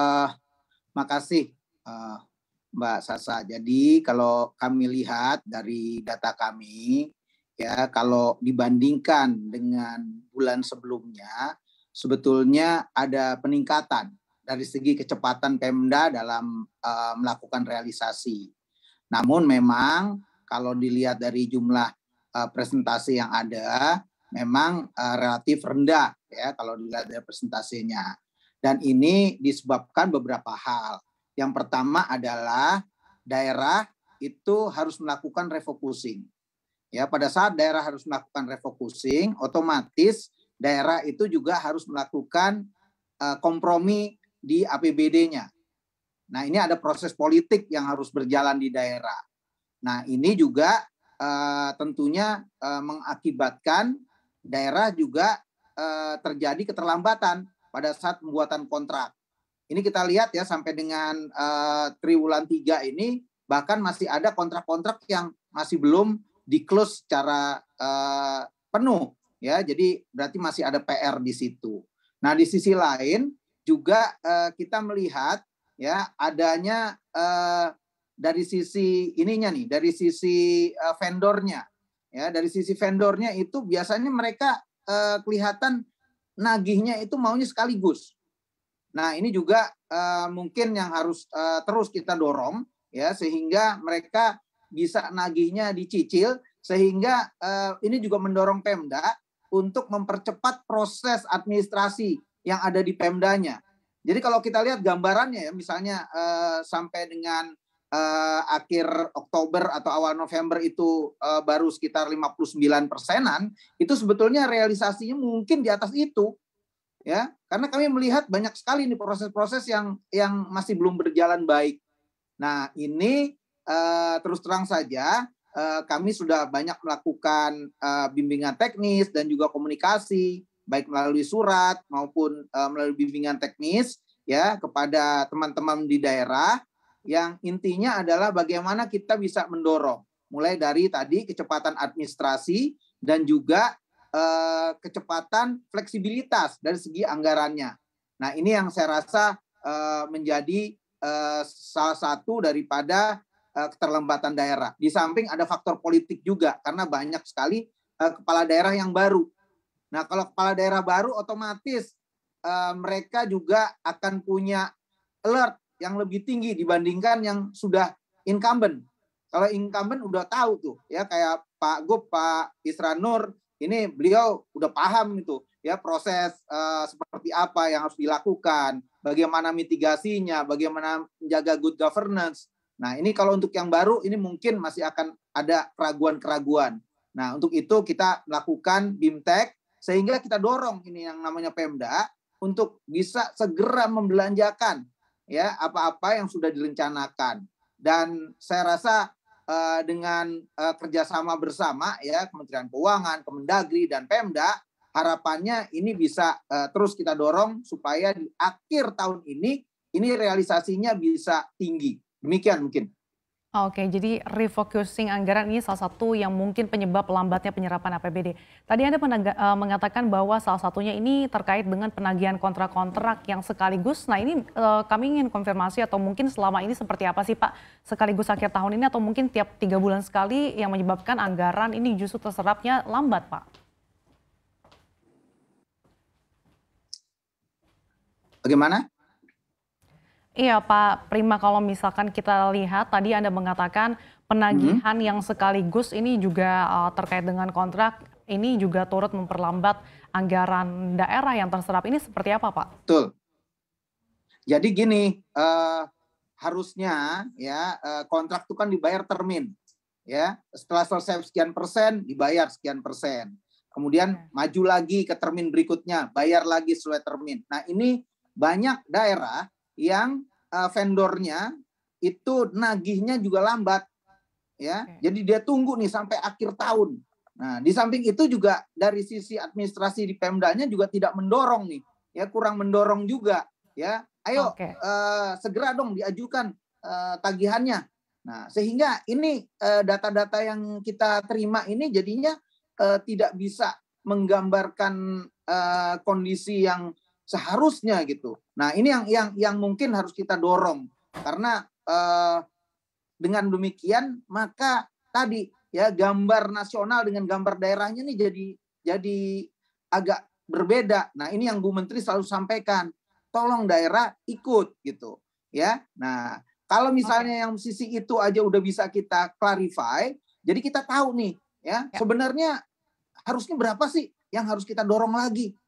uh, makasih uh, Mbak Sasa. Jadi kalau kami lihat dari data kami ya kalau dibandingkan dengan bulan sebelumnya sebetulnya ada peningkatan dari segi kecepatan Pemda dalam uh, melakukan realisasi. Namun memang kalau dilihat dari jumlah uh, presentasi yang ada memang uh, relatif rendah ya kalau dilihat dari presentasinya. Dan ini disebabkan beberapa hal. Yang pertama adalah daerah itu harus melakukan refocusing. Ya, pada saat daerah harus melakukan refocusing, otomatis daerah itu juga harus melakukan uh, kompromi di APBD-nya. Nah, ini ada proses politik yang harus berjalan di daerah. Nah, ini juga uh, tentunya uh, mengakibatkan daerah juga uh, terjadi keterlambatan pada saat pembuatan kontrak. Ini kita lihat ya sampai dengan uh, triwulan 3 ini bahkan masih ada kontrak-kontrak yang masih belum di close secara uh, penuh ya. Jadi berarti masih ada PR di situ. Nah, di sisi lain juga uh, kita melihat ya adanya uh, dari sisi ininya nih, dari sisi uh, vendornya. Ya, dari sisi vendornya itu biasanya mereka uh, kelihatan nagihnya itu maunya sekaligus. Nah, ini juga uh, mungkin yang harus uh, terus kita dorong ya sehingga mereka bisa nagihnya dicicil sehingga uh, ini juga mendorong Pemda untuk mempercepat proses administrasi yang ada di Pemdanya. Jadi kalau kita lihat gambarannya ya misalnya uh, sampai dengan uh, akhir Oktober atau awal November itu uh, baru sekitar 59 persenan, itu sebetulnya realisasinya mungkin di atas itu, ya. Karena kami melihat banyak sekali ini proses-proses yang yang masih belum berjalan baik. Nah ini uh, terus terang saja uh, kami sudah banyak melakukan uh, bimbingan teknis dan juga komunikasi baik melalui surat maupun melalui bimbingan teknis ya kepada teman-teman di daerah yang intinya adalah bagaimana kita bisa mendorong mulai dari tadi kecepatan administrasi dan juga eh, kecepatan fleksibilitas dari segi anggarannya. Nah, ini yang saya rasa eh, menjadi eh, salah satu daripada eh, keterlambatan daerah. Di samping ada faktor politik juga karena banyak sekali eh, kepala daerah yang baru. Nah, kalau kepala daerah baru otomatis eh, mereka juga akan punya alert yang lebih tinggi dibandingkan yang sudah incumbent. Kalau incumbent udah tahu tuh ya kayak Pak Gup, Pak Isra Nur, ini beliau udah paham itu ya proses uh, seperti apa yang harus dilakukan, bagaimana mitigasinya, bagaimana menjaga good governance. Nah, ini kalau untuk yang baru ini mungkin masih akan ada keraguan-keraguan. Nah, untuk itu kita melakukan BIMTEK sehingga kita dorong ini yang namanya Pemda untuk bisa segera membelanjakan ya apa-apa yang sudah direncanakan dan saya rasa uh, dengan uh, kerjasama bersama ya Kementerian Keuangan, Kemendagri dan Pemda harapannya ini bisa uh, terus kita dorong supaya di akhir tahun ini ini realisasinya bisa tinggi demikian mungkin. Oke, jadi refocusing anggaran ini salah satu yang mungkin penyebab lambatnya penyerapan APBD. Tadi Anda penaga, uh, eh, mengatakan bahwa salah satunya ini terkait dengan penagihan kontrak-kontrak yang sekaligus. Nah ini uh, kami ingin konfirmasi atau mungkin selama ini seperti apa sih Pak? Sekaligus akhir tahun ini atau mungkin tiap tiga bulan sekali yang menyebabkan anggaran ini justru terserapnya lambat Pak? Bagaimana? Iya Pak Prima, kalau misalkan kita lihat tadi Anda mengatakan penagihan hmm. yang sekaligus ini juga uh, terkait dengan kontrak, ini juga turut memperlambat anggaran daerah yang terserap. Ini seperti apa Pak? Betul. Jadi gini, uh, harusnya ya uh, kontrak itu kan dibayar termin. ya Setelah selesai sekian persen, dibayar sekian persen. Kemudian hmm. maju lagi ke termin berikutnya, bayar lagi sesuai termin. Nah ini banyak daerah yang uh, vendornya itu nagihnya juga lambat ya. Okay. Jadi dia tunggu nih sampai akhir tahun. Nah, di samping itu juga dari sisi administrasi di Pemdanya juga tidak mendorong nih. Ya, kurang mendorong juga ya. Ayo okay. uh, eh, segera dong diajukan uh, tagihannya. Nah, sehingga ini data-data uh, yang kita terima ini jadinya uh, tidak bisa menggambarkan uh, kondisi yang seharusnya gitu. Nah, ini yang yang yang mungkin harus kita dorong karena eh, dengan demikian maka tadi ya gambar nasional dengan gambar daerahnya ini jadi jadi agak berbeda. Nah, ini yang Bu Menteri selalu sampaikan, tolong daerah ikut gitu, ya. Nah, kalau misalnya yang sisi itu aja udah bisa kita clarify, jadi kita tahu nih, ya, ya. sebenarnya harusnya berapa sih yang harus kita dorong lagi